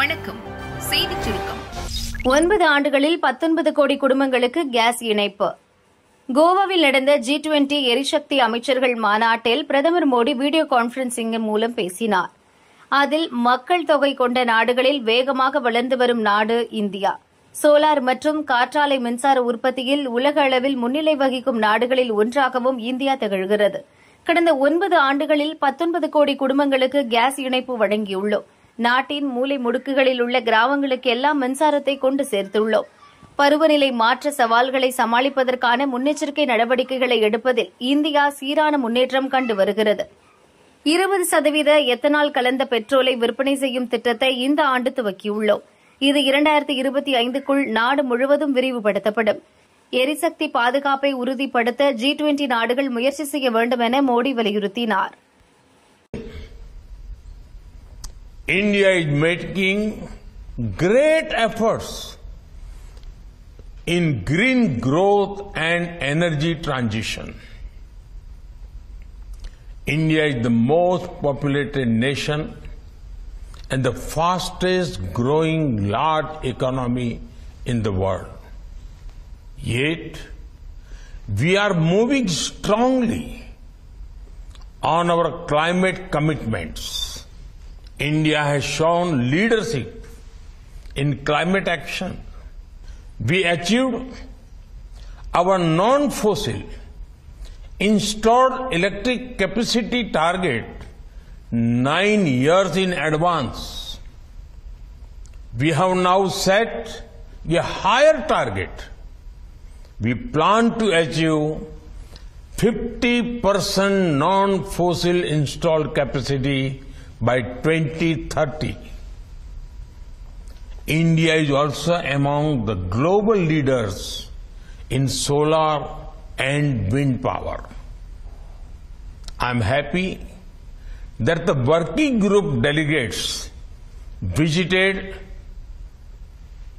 வணக்கம் செய்தி சுருக்கம் ஒன்பது ஆண்டுகளில் பத்தொன்பது கோடி குடும்பங்களுக்கு கேஸ் இணைப்பு கோவாவில் நடந்த ஜி டுவெண்டி எரிசக்தி அமைச்சர்கள் மாநாட்டில் பிரதமர் மோடி வீடியோ கான்பரன்சிங் மூலம் பேசினார் அதில் மக்கள் தொகை கொண்ட நாடுகளில் வேகமாக வளர்ந்து வரும் நாடு இந்தியா சோலார் மற்றும் காற்றாலை மின்சார உற்பத்தியில் உலக அளவில் முன்னிலை வகிக்கும் நாடுகளில் ஒன்றாகவும் இந்தியா திகழ்கிறது கடந்த ஒன்பது ஆண்டுகளில் பத்தொன்பது கோடி குடும்பங்களுக்கு கேஸ் இணைப்பு வழங்கியுள்ளோம் நாட்டின் மூலை முடுக்குகளில் உள்ள கிராமங்களுக்கு எல்லாம் மின்சாரத்தை கொண்டு சேர்த்துள்ளோம் பருவநிலை மாற்ற சவால்களை சமாளிப்பதற்கான முன்னெச்சரிக்கை நடவடிக்கைகளை எடுப்பதில் இந்தியா சீரான முன்னேற்றம் கண்டு வருகிறது இருபது சதவீத எத்தனால் கலந்த பெட்ரோலை விற்பனை செய்யும் திட்டத்தை இந்த ஆண்டு துவக்கியுள்ளோம் இது இரண்டாயிரத்தி இருபத்தி ஐந்துக்குள் நாடு முழுவதும் விரிவுபடுத்தப்படும் எரிசக்தி பாதுகாப்பை உறுதிப்படுத்த ஜி டுவெண்டி நாடுகள் முயற்சி செய்ய வேண்டும் என மோடி வலியுறுத்தினார் India is making great efforts in green growth and energy transition. India is the most populated nation and the fastest growing large economy in the world. Yet, we are moving strongly on our climate commitments. India has shown leadership in climate action. We achieved our non-fossil installed electric capacity target nine years in advance. We have now set a higher target. We plan to achieve 50% non-fossil installed capacity by 2030. India is also among the global leaders in solar and wind power. I am happy that the working group delegates visited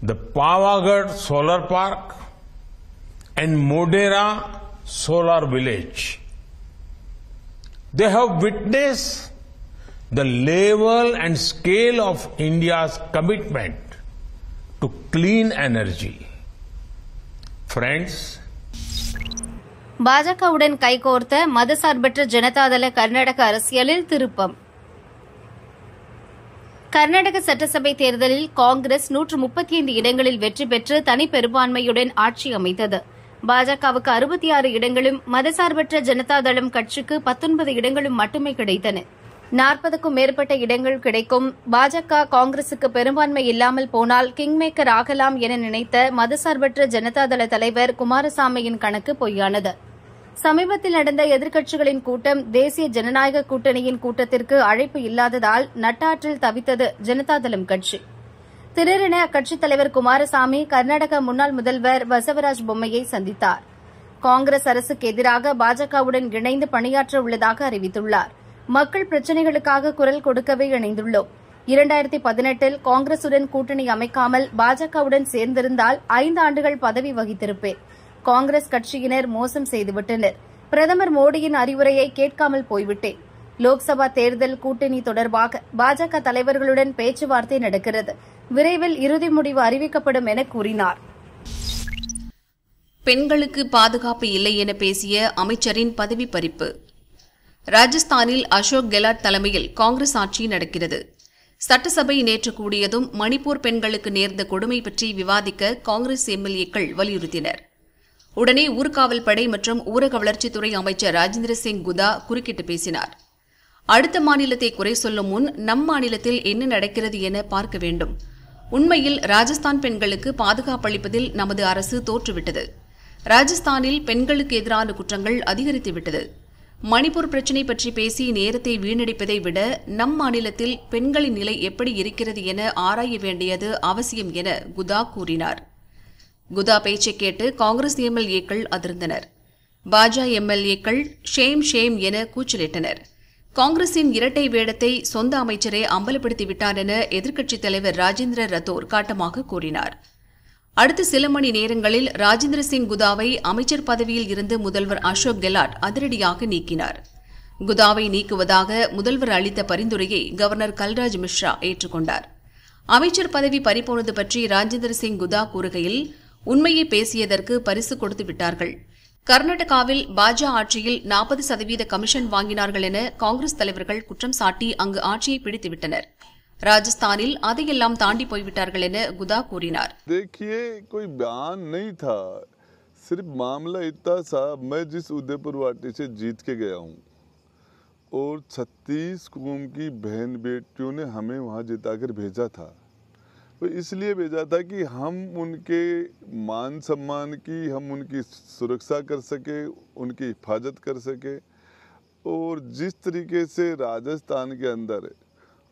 the Pavagadh Solar Park and Modera Solar Village. They have witnessed the level and scale of India's commitment to clean energy. Friends, பாஜகவுடன் கைகோர்த்த மதசார்பற்ற ஜனதாதள கர்நாடக அரசியலில் திருப்பம் கர்நாடக சட்டசபை தேர்தலில் காங்கிரஸ் நூற்று முப்பத்தி ஐந்து இடங்களில் வெற்றி பெற்று தனி பெரும்பான்மையுடன் ஆட்சி அமைத்தது பாஜகவுக்கு அறுபத்தி ஆறு இடங்களும் மதசார்பற்ற ஜனதாதளம் கட்சிக்கு பத்தொன்பது இடங்களும் மட்டுமே கிடைத்தன நாற்பதுக்கும் மேற்பட்ட இடங்கள் கிடைக்கும் பாஜக காங்கிரசுக்கு பெரும்பான்மை இல்லாமல் போனால் கிங்மேக்கர் ஆகலாம் என நினைத்த மதசார்பற்ற ஜனதாதள தலைவர் குமாரசாமியின் கணக்கு பொய்யானது சமீபத்தில் நடந்த எதிர்க்கட்சிகளின் கூட்டம் தேசிய ஜனநாயக கூட்டணியின் கூட்டத்திற்கு அழைப்பு இல்லாததால் நட்டாற்றில் தவித்தது ஜனதாதளம் கட்சி திடீரென அக்கட்சித் தலைவர் குமாரசாமி கர்நாடக முன்னாள் முதல்வர் பசவராஜ் பொம்மையை சந்தித்தார் காங்கிரஸ் அரசுக்கு எதிராக பாஜகவுடன் இணைந்து பணியாற்ற உள்ளதாக அறிவித்துள்ளார் மக்கள் பிரச்சினைகளுக்காக குரல் கொடுக்கவே இணைந்துள்ளோம் இரண்டாயிரத்தி பதினெட்டில் காங்கிரசுடன் கூட்டணி அமைக்காமல் பாஜகவுடன் சேர்ந்திருந்தால் ஐந்து ஆண்டுகள் பதவி வகித்திருப்பேன் காங்கிரஸ் கட்சியினர் மோசம் செய்துவிட்டனர் பிரதமர் மோடியின் அறிவுரையை கேட்காமல் போய்விட்டேன் லோக்சபா தேர்தல் கூட்டணி தொடர்பாக பாஜக தலைவர்களுடன் பேச்சுவார்த்தை நடக்கிறது விரைவில் இறுதி முடிவு அறிவிக்கப்படும் என கூறினார் பெண்களுக்கு பாதுகாப்பு இல்லை என பேசிய அமைச்சரின் பதவி பறிப்பு ராஜஸ்தானில் அசோக் கெலாட் தலைமையில் காங்கிரஸ் ஆட்சி நடக்கிறது சட்டசபை நேற்று கூடியதும் மணிப்பூர் பெண்களுக்கு நேர்ந்த கொடுமை பற்றி விவாதிக்க காங்கிரஸ் எம்எல்ஏக்கள் வலியுறுத்தினர் உடனே ஊர்காவல் படை மற்றும் ஊரக வளர்ச்சித்துறை அமைச்சர் ராஜேந்திர சிங் குதா குறுக்கிட்டு பேசினார் அடுத்த மாநிலத்தை குறை சொல்லும் முன் நம் மாநிலத்தில் என்ன நடக்கிறது என பார்க்க வேண்டும் உண்மையில் ராஜஸ்தான் பெண்களுக்கு பாதுகாப்பளிப்பதில் நமது அரசு தோற்றுவிட்டது ராஜஸ்தானில் பெண்களுக்கு எதிரான குற்றங்கள் அதிகரித்துவிட்டது மணிப்பூர் பிரச்சினை பற்றி பேசி நேரத்தை வீணடிப்பதை விட நம் மாநிலத்தில் பெண்களின் நிலை எப்படி இருக்கிறது என ஆராய வேண்டியது அவசியம் என குதா கூறினார் குதா பேச்சை கேட்டு காங்கிரஸ் எம்எல்ஏக்கள் அதிர்ந்தனர் பாஜ எம்எல்ஏக்கள் ஷேம் ஷேம் என கூச்சலிட்டனர் காங்கிரசின் இரட்டை வேடத்தை சொந்த அமைச்சரே அம்பலப்படுத்திவிட்டார் என எதிர்க்கட்சித் தலைவர் ராஜேந்திர ரத்தோர் காட்டமாக கூறினார் அடுத்த சில மணி நேரங்களில் ராஜேந்திர சிங் குதாவை அமைச்சர் பதவியில் இருந்து முதல்வர் அசோக் கெலாட் அதிரடியாக நீக்கினார் குதாவை நீக்குவதாக முதல்வர் அளித்த பரிந்துரையை கவர்னர் கல்ராஜ் மிஸ்ரா ஏற்றுக்கொண்டார் அமைச்சர் பதவி பறிபோனது பற்றி ராஜேந்திர சிங் குதா கூறுகையில் உண்மையை பேசியதற்கு பரிசு கொடுத்து விட்டார்கள் கர்நாடகாவில் பாஜா ஆட்சியில் நாற்பது சதவீத கமிஷன் வாங்கினார்கள் என காங்கிரஸ் தலைவர்கள் குற்றம் சாட்டி அங்கு ஆட்சியை பிடித்துவிட்டனர் राजस्थान அதையெல்லாம் தாண்டி போய்விட்டார்கள் என குதா கூறினார் देखिए कोई बयान नहीं था सिर्फ मामला इतना सा मैं जिस उदयपुर वाटी से जीत के गया हूँ और छत्तीस कौम की बहन बेटियों ने हमें वहाँ जिता कर भेजा था तो इसलिए भेजा था कि हम उनके मान सम्मान की हम उनकी सुरक्षा कर सके उनकी हिफाजत कर सके और जिस तरीके से राजस्थान के अंदर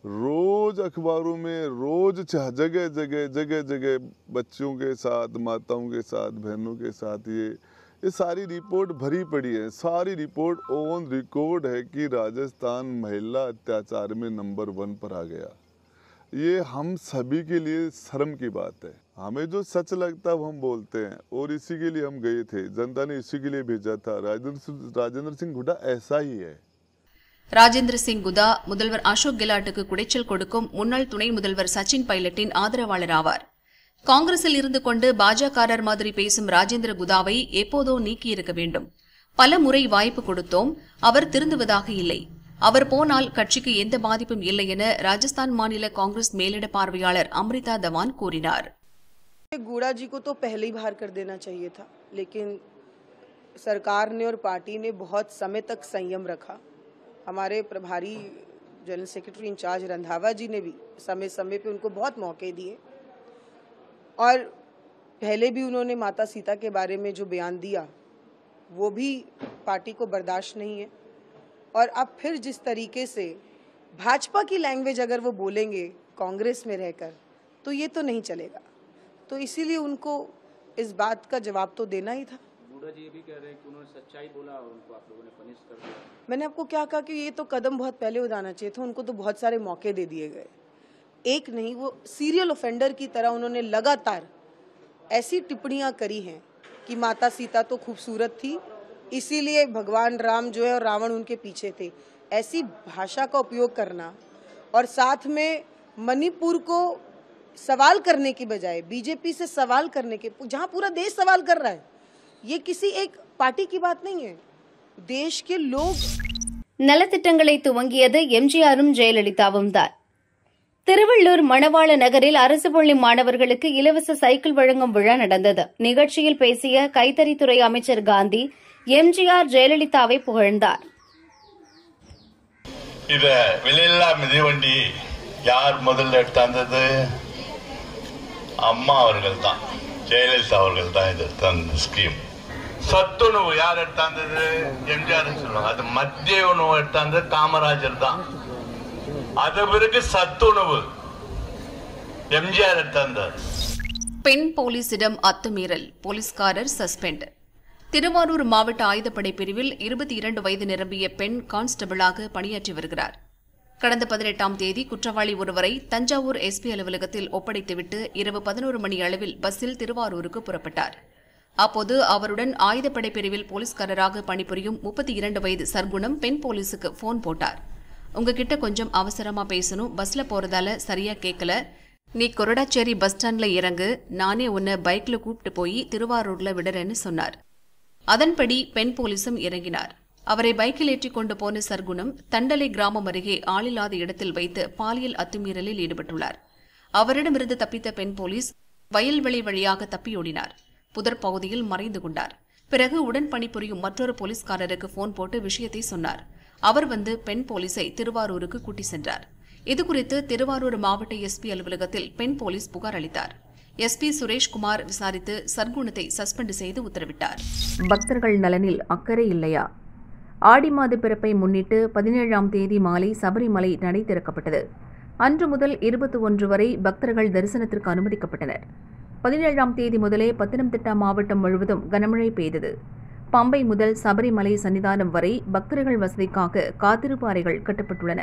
रोज अखबारों में रोज जगह जगह जगह जगह बच्चों के साथ माताओं के साथ बहनों के साथ ये ये सारी रिपोर्ट भरी पड़ी है सारी रिपोर्ट ऑन रिकॉर्ड है कि राजस्थान महिला अत्याचार में नंबर वन पर आ गया ये हम सभी के लिए शर्म की बात है हमें जो सच लगता है वो हम बोलते हैं और इसी के लिए हम गए थे जनता ने इसी के लिए भेजा था राजेंद्र राजेंद्र सिंह घुटा ऐसा ही है ராஜேந்திர சிங் குதா முதல்வர் அசோக் கெலாட்டுக்கு குடைச்சல் கொடுக்கும் முன்னாள் துணை முதல்வர் சச்சின் பைலட்டின் ஆதரவாளர் ஆவார் காங்கிரஸில் இருந்து கொண்டு பாஜகாரர் மாதிரி பேசும் ராஜேந்திர குதாவை எப்போதோ நீக்கியிருக்க வேண்டும் பல முறை வாய்ப்பு கொடுத்தோம் அவர் திருந்துவதாக இல்லை அவர் போனால் கட்சிக்கு எந்த பாதிப்பும் இல்லை என ராஜஸ்தான் மாநில காங்கிரஸ் மேலிட பார்வையாளர் அம்ரிதா தவான் கூறினார் கூடாஜி जी को तो पहले ही बाहर कर देना चाहिए था हमारे प्रभारी general secretary incharge Randhawa ji ने भी समय समय पे उनको बहुत मौके दिए और पहले भी उन्होंने माता सीता के बारे में जो बयान दिया वो भी पार्टी को बर्दाश्त नहीं है और अब फिर जिस तरीके से भाजपा की लैंग्वेज अगर वो बोलेंगे कांग्रेस में रहकर तो ये तो नहीं चलेगा तो इसीलिए उनको इस बात का जवाब तो देना ही था जी भी कह रहे हैं कि उन्होंने सच्चाई बोला और उनको आप लोगों ने पनिश कर दिया मैंने आपको क्या कहा कि ये तो कदम बहुत पहले उठाना चाहिए था उनको तो बहुत सारे मौके दे दिए गए एक नहीं वो सीरियल ऑफेंडर की तरह उन्होंने लगातार ऐसी टिप्पणियां करी हैं कि माता सीता तो खूबसूरत थी इसीलिए भगवान राम जो है और रावण उनके पीछे थे ऐसी भाषा का उपयोग करना और साथ में मणिपुर को सवाल करने की बजाय बीजेपी से सवाल करने के जहाँ पूरा देश सवाल कर रहा है ये किसी एक पार्टी की बात नहीं है देश के लोग நலத்திட்டங்களை துவங்கியது எம்ஜிஆரும் ஜெயலலிதாவும் தான் திருவள்ளூர் மணவாள நகரில் அரசு பள்ளி மாணவர்களுக்கு இலவச சைக்கிள் வழங்கும் விழா நடந்தது நிகழ்ச்சியில் பேசிய கைத்தறித்துறை அமைச்சர் காந்தி எம்ஜிஆர் ஜெயலலிதாவை புகழ்ந்தார் இத விலையில்லா மிதிவண்டி யார் முதல்ல அம்மா அவர்கள் தான் ஜெயலலிதா அவர்கள் தான் இது ஸ்கீம் சத்துணவு யார் எடுத்தாந்தது எம்ஜிஆர் சொல்லுவாங்க அது மத்திய உணவு எடுத்தாந்தது காமராஜர் தான் அது பிறகு சத்துணவு எம்ஜிஆர் எடுத்தாந்தார் பெண் போலீசிடம் அத்துமீறல் போலீஸ்காரர் சஸ்பெண்ட் திருவாரூர் மாவட்ட ஆயுதப்படை பிரிவில் இருபத்தி இரண்டு வயது நிரம்பிய பெண் கான்ஸ்டபிளாக பணியாற்றி வருகிறார் கடந்த பதினெட்டாம் தேதி குற்றவாளி ஒருவரை தஞ்சாவூர் எஸ்பி அலுவலகத்தில் ஒப்படைத்துவிட்டு இரவு பதினோரு மணி அளவில் பஸ்ஸில் திருவாரூருக்கு புறப்பட்டார் அப்போது அவருடன் ஆயுதப்படை பிரிவில் போலீஸ்காரராக பணிபுரியும் முப்பத்தி இரண்டு வயது சர்க்குணம் பெண் போலீஸுக்கு போன் போட்டார் உங்ககிட்ட கொஞ்சம் அவசரமா பேசணும் பஸ்ல போறதால சரியா கேட்கல நீ கொரடாச்சேரி பஸ் ஸ்டாண்ட்ல இறங்கு நானே உன்னை பைக்ல கூப்பிட்டு போய் திருவாரூர்ல விடுறேன்னு சொன்னார் அதன்படி பெண் போலீஸும் இறங்கினார் அவரை பைக்கில் ஏற்றி கொண்டு போன சர்க்குணம் தண்டலை கிராமம் அருகே ஆளில்லாத இடத்தில் வைத்து பாலியல் அத்துமீறலில் ஈடுபட்டுள்ளார் அவரிடமிருந்து தப்பித்த பெண் போலீஸ் வயல்வெளி வழியாக தப்பியோடினார் புதர் பகுதியில் மறைந்து கொண்டார் பிறகு உடன் பணிபுரியும் மற்றொரு போலீஸ்காரருக்கு போன் போட்டு விஷயத்தை சொன்னார் அவர் வந்து பெண் போலீஸை திருவாரூருக்கு கூட்டி சென்றார் இதுகுறித்து திருவாரூர் மாவட்ட எஸ்பி அலுவலகத்தில் பெண் போலீஸ் புகார் அளித்தார் எஸ்பி சுரேஷ்குமார் விசாரித்து சர்க்குணத்தை சஸ்பெண்ட் செய்து உத்தரவிட்டார் பக்தர்கள் நலனில் அக்கறை இல்லையா ஆடி மாத பிறப்பை முன்னிட்டு பதினேழாம் தேதி மாலை சபரிமலை நடை திறக்கப்பட்டது அன்று முதல் இருபத்தி ஒன்று வரை பக்தர்கள் தரிசனத்திற்கு அனுமதிக்கப்பட்டனர் பதினேழாம் தேதி முதலே பத்தனம்திட்டா மாவட்டம் முழுவதும் கனமழை பெய்தது பம்பை முதல் சபரிமலை சன்னிதானம் வரை பக்தர்கள் வசதிக்காக காத்திருப்பு அறைகள் கட்டப்பட்டுள்ளன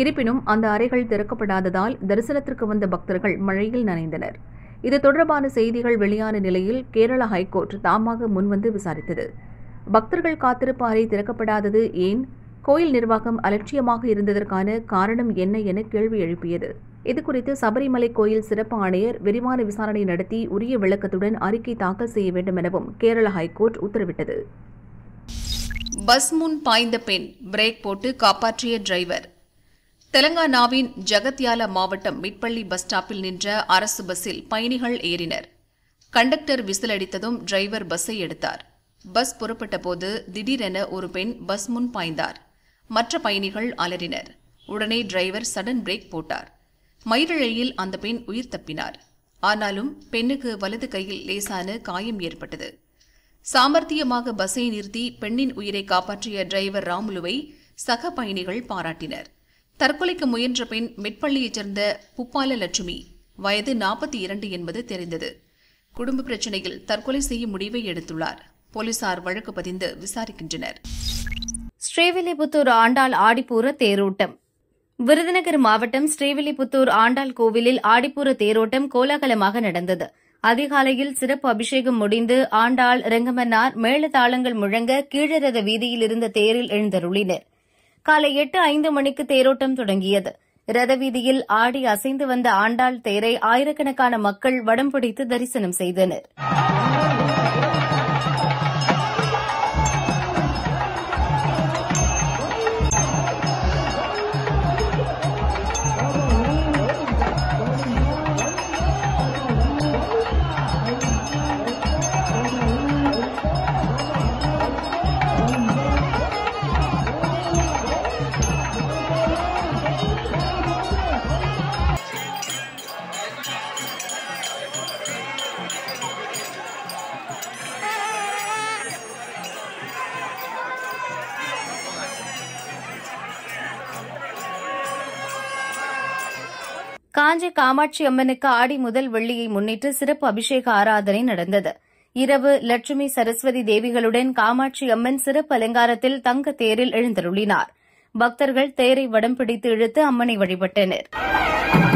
இருப்பினும் அந்த அறைகள் திறக்கப்படாததால் தரிசனத்திற்கு வந்த பக்தர்கள் மழையில் நனைந்தனர் இது தொடர்பான செய்திகள் வெளியான நிலையில் கேரள ஹைகோர்ட் தாமாக முன்வந்து விசாரித்தது பக்தர்கள் காத்திருப்பு அறை திறக்கப்படாதது ஏன் கோயில் நிர்வாகம் அலட்சியமாக இருந்ததற்கான காரணம் என்ன என கேள்வி எழுப்பியது இதுகுறித்து சபரிமலை கோயில் சிறப்பு ஆணையர் விரிவான விசாரணை நடத்தி உரிய விளக்கத்துடன் அறிக்கை தாக்கல் செய்ய வேண்டும் எனவும் கேரள ஹைகோர்ட் உத்தரவிட்டது பஸ் முன் பாய்ந்த பெண் பிரேக் போட்டு காப்பாற்றிய டிரைவர் தெலங்கானாவின் ஜகத்யால மாவட்டம் மிட்பள்ளி பஸ் ஸ்டாப்பில் நின்ற அரசு பஸ்ஸில் பயணிகள் ஏறினர் கண்டக்டர் விசிலடித்ததும் டிரைவர் பஸ்ஸை எடுத்தார் பஸ் புறப்பட்ட போது திடீரென ஒரு பெண் பஸ் முன் பாய்ந்தார் மற்ற பயணிகள் அலறினர் உடனே டிரைவர் சடன் பிரேக் போட்டார் மயிரிழையில் அந்த பெண் உயிர் தப்பினார் ஆனாலும் பெண்ணுக்கு வலது கையில் லேசான காயம் ஏற்பட்டது சாமர்த்தியமாக பஸ்ஸை நிறுத்தி பெண்ணின் உயிரை காப்பாற்றிய டிரைவர் ராமுலுவை சக பயணிகள் பாராட்டினர் தற்கொலைக்கு முயன்ற பெண் மெட்பள்ளியைச் சேர்ந்த புப்பால லட்சுமி வயது நாற்பத்தி இரண்டு என்பது தெரிந்தது குடும்ப பிரச்சினையில் தற்கொலை செய்யும் முடிவை எடுத்துள்ளார் போலீசார் வழக்கு பதிந்து விசாரிக்கின்றனர் ஸ்ரீவில்லிபுத்தூர் ஆண்டாள் ஆடிப்பூர தேரோட்டம் விருதுநகர் மாவட்டம் ஸ்ரீவில்லிபுத்தூர் ஆண்டாள் கோவிலில் ஆடிப்புற தேரோட்டம் கோலாகலமாக நடந்தது அதிகாலையில் சிறப்பு அபிஷேகம் முடிந்து ஆண்டாள் ரங்கமன்னார் மேளதாளங்கள் முழங்க கீழரத வீதியில் இருந்த தேரில் எழுந்தருளினர் காலை எட்டு ஐந்து மணிக்கு தேரோட்டம் தொடங்கியது ரதவீதியில் ஆடி அசைந்து வந்த ஆண்டாள் தேரை ஆயிரக்கணக்கான மக்கள் வடம் பிடித்து தரிசனம் செய்தனா் காஞ்சி காமாட்சி அம்மனுக்கு ஆடி முதல் வெள்ளியை முன்னிட்டு சிறப்பு அபிஷேக ஆராதனை நடந்தது இரவு லட்சுமி சரஸ்வதி தேவிகளுடன் காமாட்சி அம்மன் சிறப்பு அலங்காரத்தில் தங்க தேரில் எழுந்தருளினார் பக்தர்கள் தேரை வடம் பிடித்து இழுத்து அம்மனை வழிபட்டனா்